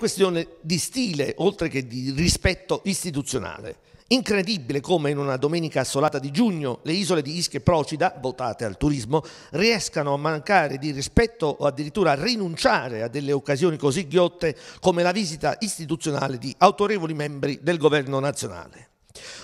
questione di stile, oltre che di rispetto istituzionale. Incredibile come in una domenica assolata di giugno le isole di Ischia e Procida, votate al turismo, riescano a mancare di rispetto o addirittura a rinunciare a delle occasioni così ghiotte come la visita istituzionale di autorevoli membri del governo nazionale.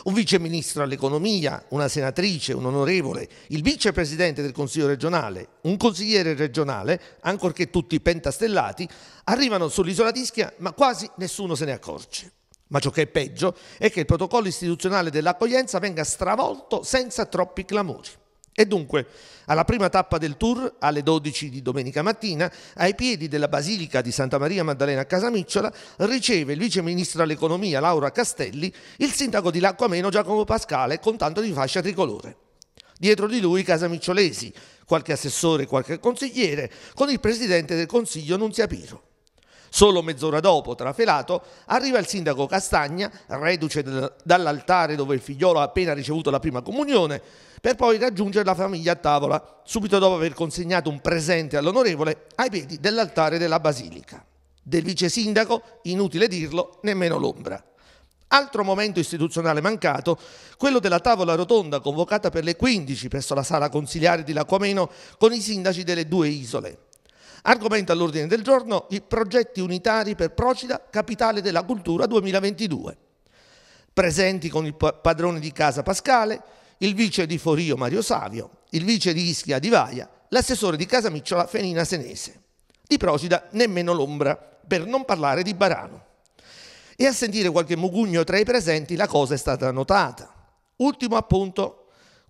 Un viceministro all'economia, una senatrice, un onorevole, il vicepresidente del Consiglio regionale, un consigliere regionale, ancorché tutti pentastellati, arrivano sull'isola di Ischia ma quasi nessuno se ne accorge. Ma ciò che è peggio è che il protocollo istituzionale dell'accoglienza venga stravolto senza troppi clamori. E dunque, alla prima tappa del tour, alle 12 di domenica mattina, ai piedi della Basilica di Santa Maria Maddalena a Casamicciola, riceve il vice ministro all'economia Laura Castelli, il sindaco di Lacquameno Giacomo Pascale, con tanto di fascia tricolore. Dietro di lui Casamicciolesi, qualche assessore, qualche consigliere, con il presidente del consiglio Nunzia Piro. Solo mezz'ora dopo, trafelato, arriva il sindaco Castagna, reduce dall'altare dove il figliolo ha appena ricevuto la prima comunione, per poi raggiungere la famiglia a tavola, subito dopo aver consegnato un presente all'onorevole ai piedi dell'altare della basilica. Del vice sindaco, inutile dirlo, nemmeno l'ombra. Altro momento istituzionale mancato, quello della tavola rotonda convocata per le 15 presso la sala consiliare di Lacquameno con i sindaci delle due isole. Argomento all'ordine del giorno i progetti unitari per Procida, capitale della cultura 2022. Presenti con il padrone di casa Pascale, il vice di Forio Mario Savio, il vice di Ischia Divaia, l'assessore di Casa Micciola Fenina Senese. Di Procida nemmeno l'ombra, per non parlare di Barano. E a sentire qualche mugugno tra i presenti la cosa è stata notata. Ultimo appunto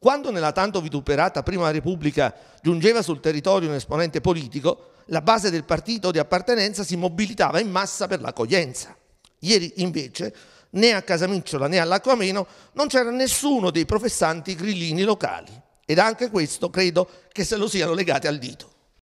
quando nella tanto vituperata Prima Repubblica giungeva sul territorio un esponente politico, la base del partito di appartenenza si mobilitava in massa per l'accoglienza. Ieri invece né a Casamicciola né all'Acquameno non c'era nessuno dei professanti grillini locali ed anche questo credo che se lo siano legati al dito.